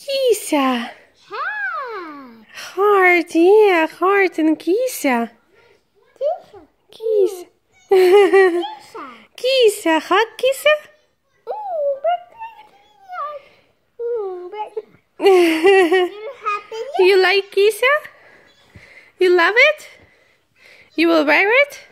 Kisa, Heart. Heart, yeah, heart and Kisia. Kisa. Kisa. Kisa. Kisa, hug Kisa. you like Kisa? You love it? You will wear it?